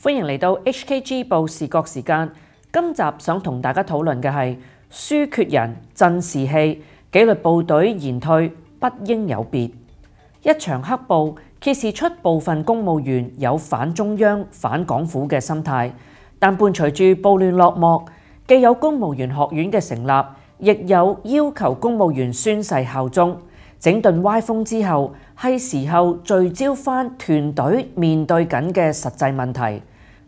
欢迎嚟到 H K G 报视觉时间。今集想同大家讨论嘅系输缺人振士气，纪律部队延退不应有别。一场黑暴揭示出部分公务员有反中央、反港府嘅心态，但伴随住暴乱落幕，既有公务员学院嘅成立，亦有要求公务员宣誓效忠。整顿歪风之后，系时候聚焦翻团队面对紧嘅实际问题。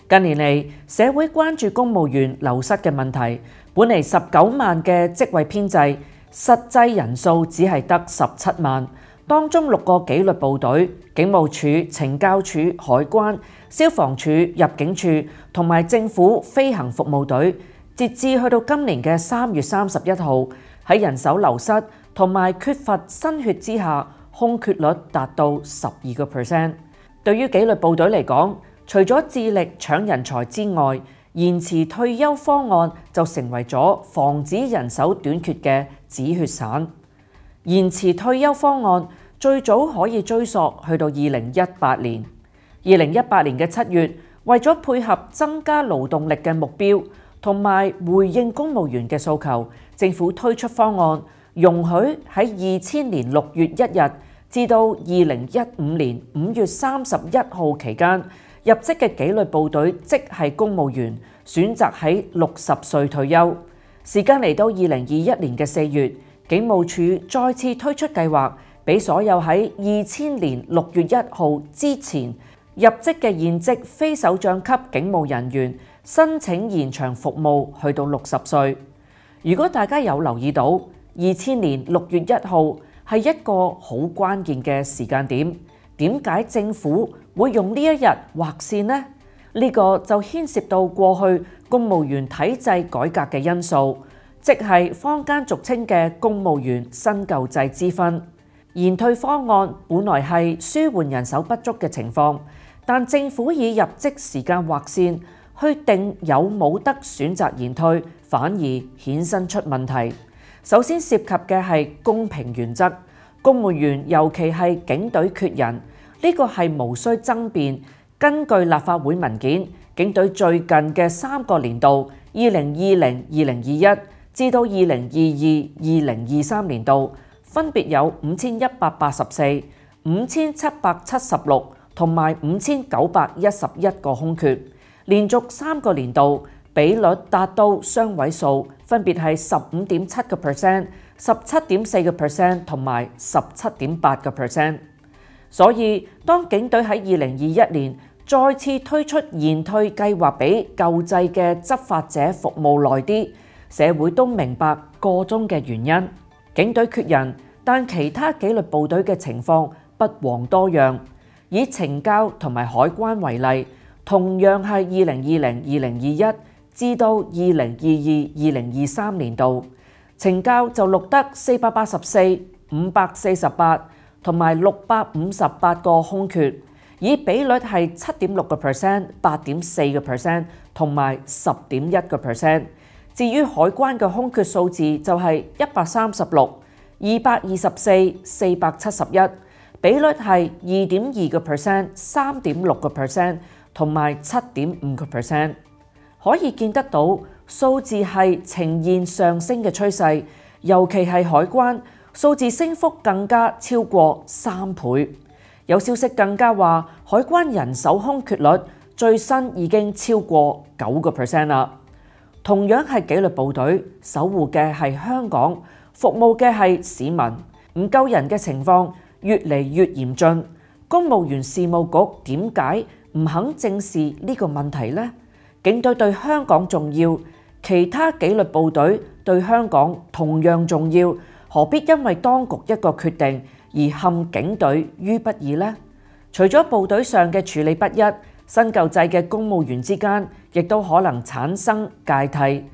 近年嚟，社会关注公务员流失嘅问题。本嚟十九万嘅职位编制，实际人数只系得十七万。当中六个纪律部队、警务处、惩教处、海关、消防处、入境处同埋政府飞行服务队，截至去到今年嘅三月三十一号，喺人手流失。同埋缺乏新血之下，空缺率达到十二个 percent。對於紀律部隊嚟講，除咗致力搶人才之外，延遲退休方案就成為咗防止人手短缺嘅止血散。延遲退休方案最早可以追溯去到二零一八年。二零一八年嘅七月，為咗配合增加勞動力嘅目標，同埋回應公務員嘅訴求，政府推出方案。容許喺二千年六月一日至到二零一五年五月三十一號期間入職嘅紀律部隊，即係公務員，選擇喺六十歲退休。時間嚟到二零二一年嘅四月，警務處再次推出計劃，俾所有喺二千年六月一號之前入職嘅現職非首長級警務人員申請延長服務，去到六十歲。如果大家有留意到。二千年六月一號係一個好關鍵嘅時間點，點解政府會用呢一日劃線呢？呢個就牽涉到過去公務員體制改革嘅因素，即係坊間俗稱嘅公務員新舊制之分。延退方案本來係舒緩人手不足嘅情況，但政府以入職時間劃線去定有冇得選擇延退，反而衍生出問題。首先涉及嘅系公平原则，公務員尤其係警隊缺人，呢個係無需爭辯。根據立法會文件，警隊最近嘅三個年度，二零二零、二零二一至到二零二二、二零二三年度，分別有五千一百八十四、五千七百七十六同埋五千九百一十一個空缺，連續三個年度。比率達到雙位數，分別係十五點七個 percent、十七點四個 percent 同埋十七點八個 percent。所以當警隊喺二零二一年再次推出延退計劃，俾舊制嘅執法者服務耐啲，社會都明白個中嘅原因。警隊缺人，但其他紀律部隊嘅情況不遑多讓。以情教同埋海關為例，同樣係二零二零、二零二一。至到二零二二二零二三年度，成交就錄得四百八十四、五百四十八同埋六百五十八個空缺，以比率係七點六個 percent、八點四個 percent 同埋十點一個 percent。至於海關嘅空缺數字就係一百三十六、二百二十四、四百七十一，比率係二點二個 percent、三點六個 percent 同埋七點五個 percent。可以見得到數字係呈現上升嘅趨勢，尤其係海關數字升幅更加超過三倍。有消息更加話，海關人手空缺率最新已經超過九個 percent 啦。同樣係紀律部隊守護嘅係香港，服務嘅係市民，唔夠人嘅情況越嚟越嚴峻。公務員事務局點解唔肯正視呢個問題呢？警隊對香港重要，其他紀律部隊對香港同樣重要，何必因為當局一個決定而陷警隊於不義呢？除咗部隊上嘅處理不一，新舊制嘅公務員之間亦都可能產生界替。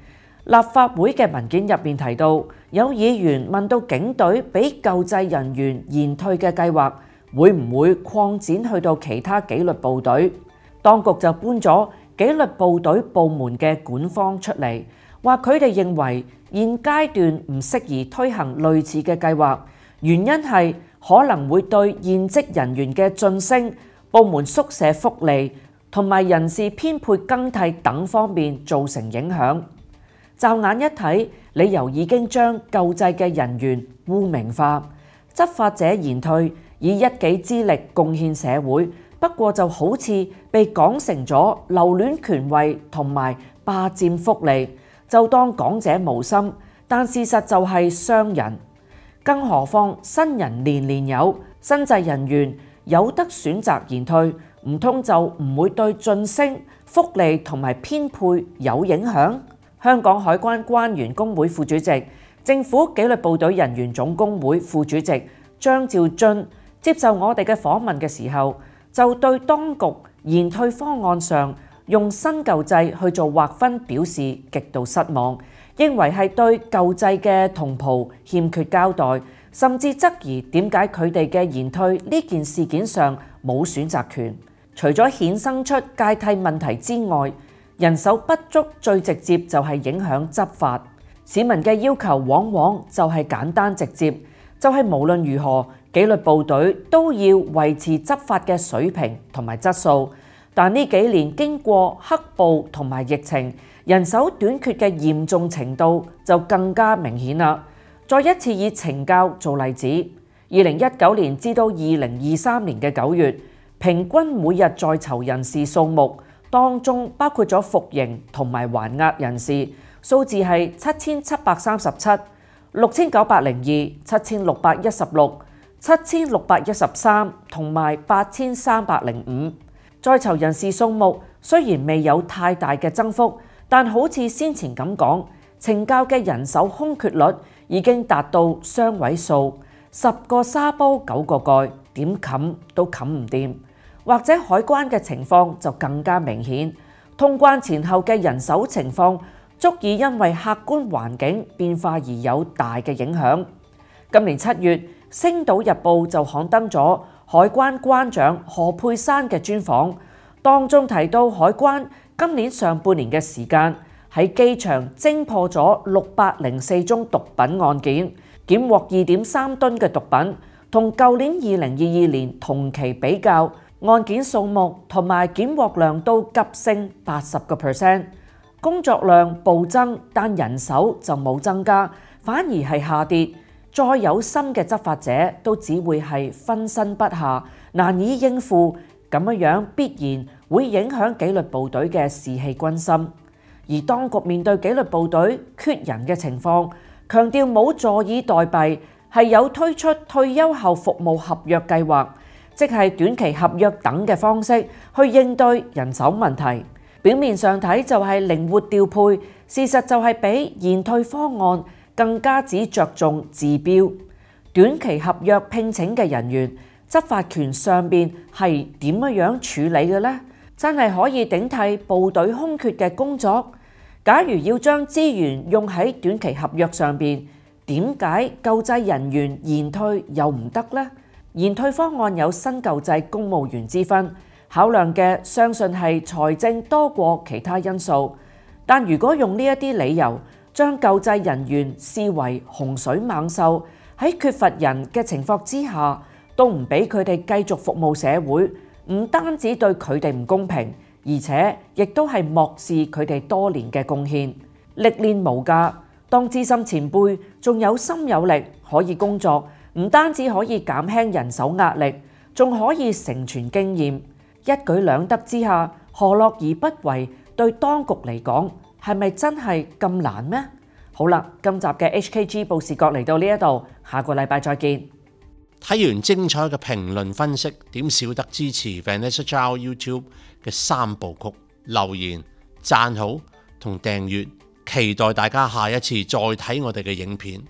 立法會嘅文件入面提到，有議員問到警隊俾救济人員延退嘅計劃會唔會擴展去到其他紀律部隊，當局就搬咗。紀律部隊部門嘅管方出嚟話，佢哋認為現階段唔適宜推行類似嘅計劃，原因係可能會對現職人員嘅晉升、部門宿舍福利同埋人事編配更替等方面造成影響。就眼一睇，理由已經將救濟嘅人員污名化，執法者言退以一己之力貢獻社會。不過就好似被講成咗留戀權位同埋霸佔福利，就當講者無心，但事實就係傷人。更何況新人年年有，新制人員有得選擇延退，唔通就唔會對晉升、福利同埋編配有影響？香港海關關員工會副主席、政府紀律部隊人員總工會副主席張兆俊接受我哋嘅訪問嘅時候。就對當局延退方案上用新舊制去做劃分表示極度失望，認為係對舊制嘅同袍欠缺交代，甚至質疑點解佢哋嘅延退呢件事件上冇選擇權。除咗衍生出界替問題之外，人手不足最直接就係影響執法。市民嘅要求往往就係簡單直接，就係無論如何。紀律部隊都要維持執法嘅水平同埋質素，但呢幾年經過黑暴同埋疫情，人手短缺嘅嚴重程度就更加明顯啦。再一次以懲教做例子，二零一九年至到二零二三年嘅九月，平均每日在囚人士數目當中包括咗服刑同埋還押人士，數字係七千七百三十七、六千九百零二、七千六百一十六。七千六百一十三同埋八千三百零五，在囚人士数目虽然未有太大嘅增幅，但好似先前咁讲，惩教嘅人手空缺率已经达到双位数，十个沙煲九个盖，点冚都冚唔掂。或者海关嘅情况就更加明显，通关前后嘅人手情况，足以因为客观环境变化而有大嘅影响。今年七月。《星島日報》就刊登咗海關關長何佩珊嘅專訪，當中提到海關今年上半年嘅時間喺機場侦破咗六百零四宗毒品案件，檢獲二點三噸嘅毒品，同舊年二零二二年同期比較，案件數目同埋檢獲量都急升八十个 percent，工作量暴增，但人手就冇增加，反而係下跌。再有心嘅執法者都只會係分身不下，難以應付，咁樣樣必然會影響紀律部隊嘅士氣軍心。而當局面對紀律部隊缺人嘅情況，強調冇坐以待斃，係有推出退休後服務合約計劃，即係短期合約等嘅方式去應對人手問題。表面上睇就係靈活調配，事實就係比延退方案。更加只着重治标，短期合约聘请嘅人员，执法权上边系点样样处理嘅呢？真系可以顶替部队空缺嘅工作？假如要将资源用喺短期合约上边，点解救济人员延退又唔得呢？延退方案有新救济公务员之分，考量嘅相信系财政多过其他因素。但如果用呢一啲理由，将救濟人員視為洪水猛獸，喺缺乏人嘅情況之下，都唔俾佢哋繼續服務社會，唔單止對佢哋唔公平，而且亦都係漠視佢哋多年嘅貢獻。歷練無價，當知深前輩仲有心有力可以工作，唔單止可以減輕人手壓力，仲可以成全經驗，一举两得之下，何樂而不為？對當局嚟講。系咪真系咁难咩？好啦，今集嘅 HKG 报视角嚟到呢一度，下个礼拜再见。睇完精彩嘅评论分析，点少得支持 Vanessa Chow YouTube 嘅三部曲？留言、赞好同订阅，期待大家下一次再睇我哋嘅影片。